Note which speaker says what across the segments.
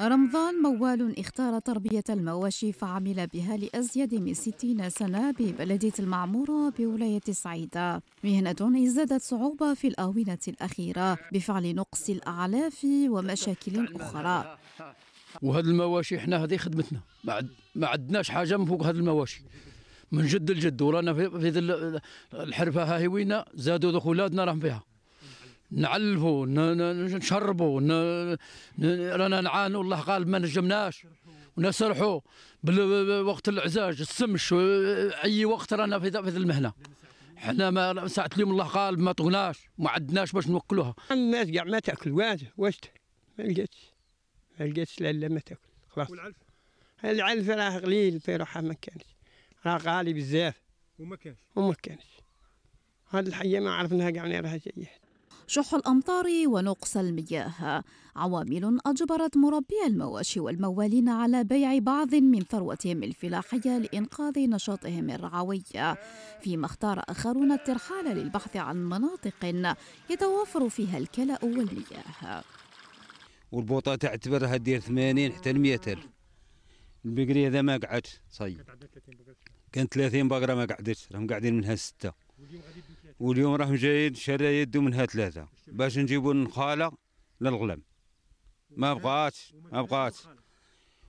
Speaker 1: رمضان موال اختار تربية المواشي فعمل بها لأزيد من 60 سنة ببلدة المعمورة بولاية الصعيدة مهنة ازدادت صعوبة في الآونة الأخيرة بفعل نقص الأعلاف ومشاكل أخرى
Speaker 2: وهذا المواشي احنا هذه خدمتنا ما عندناش حاجة من فوق هاد المواشي من جد لجد ورانا في الحرفة ها هي زادوا أولادنا راهم فيها نعلفوا نشربوا رانا نعانوا الله قال ما نجمناش ونسرحوا وقت العزاج السمش اي وقت رانا في هذه المهنه حنا ما ساعه اليوم الله قال ما طغناش ما عدناش باش نوكلوها الناس كاع ما تاكل واش واش
Speaker 3: ما لقيتش ما لقيتش لا لا ما تاكل خلاص والعلف العلف راه قليل في روحه ما كانش راه غالي بزاف وما كانش وما كانش هاد الحيه ما عرفناها كاع راه جايه
Speaker 1: شح الأمطار ونقص المياه عوامل أجبرت مربي المواشي والموالين على بيع بعض من ثروتهم الفلاحية لإنقاذ نشاطهم الرعوي فيما اختار آخرون الترحال للبحث عن مناطق يتوافر فيها الكلاء والمياه
Speaker 4: والبوطة تعتبرها دير 80 حتى 100 ألف البقرية ذا ما قعدت صي كانت 30 بقرة ما قعدت راهم قاعدين منها سته واليوم راهم جايين شرا يدو منها ثلاثه باش نجيبو النخاله للغلام ما بقاتش ما بقاتش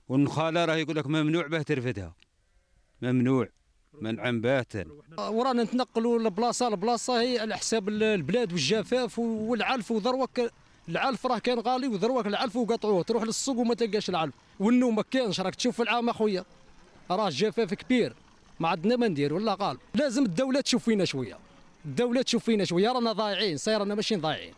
Speaker 4: والنخاله راه يقول لك ممنوع باه ترفدها ممنوع منعم باتا
Speaker 5: ورانا نتنقلوا لبلاصه لبلاصه هي على حساب البلاد والجفاف والعلف وذروك العلف راه كان غالي وذروك العلف وقطعوه تروح للسوق وما تلقاش العلف والنوم ما كانش راك تشوف في العام اخويا راه الجفاف كبير ما عندنا ما ندير ولا قال لازم الدوله تشوف فينا شويه الدوله تشوف فينا شويه رانا ضايعين سيرنا ماشيين ضايعين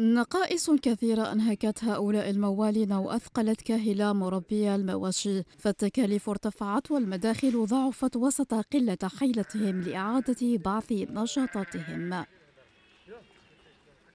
Speaker 1: نقائص كثيرة أنهكت هؤلاء الموالين وأثقلت كاهلة مربي المواشي فالتكاليف ارتفعت والمداخل ضعفت وسط قلة حيلتهم لإعادة بعض نشاطاتهم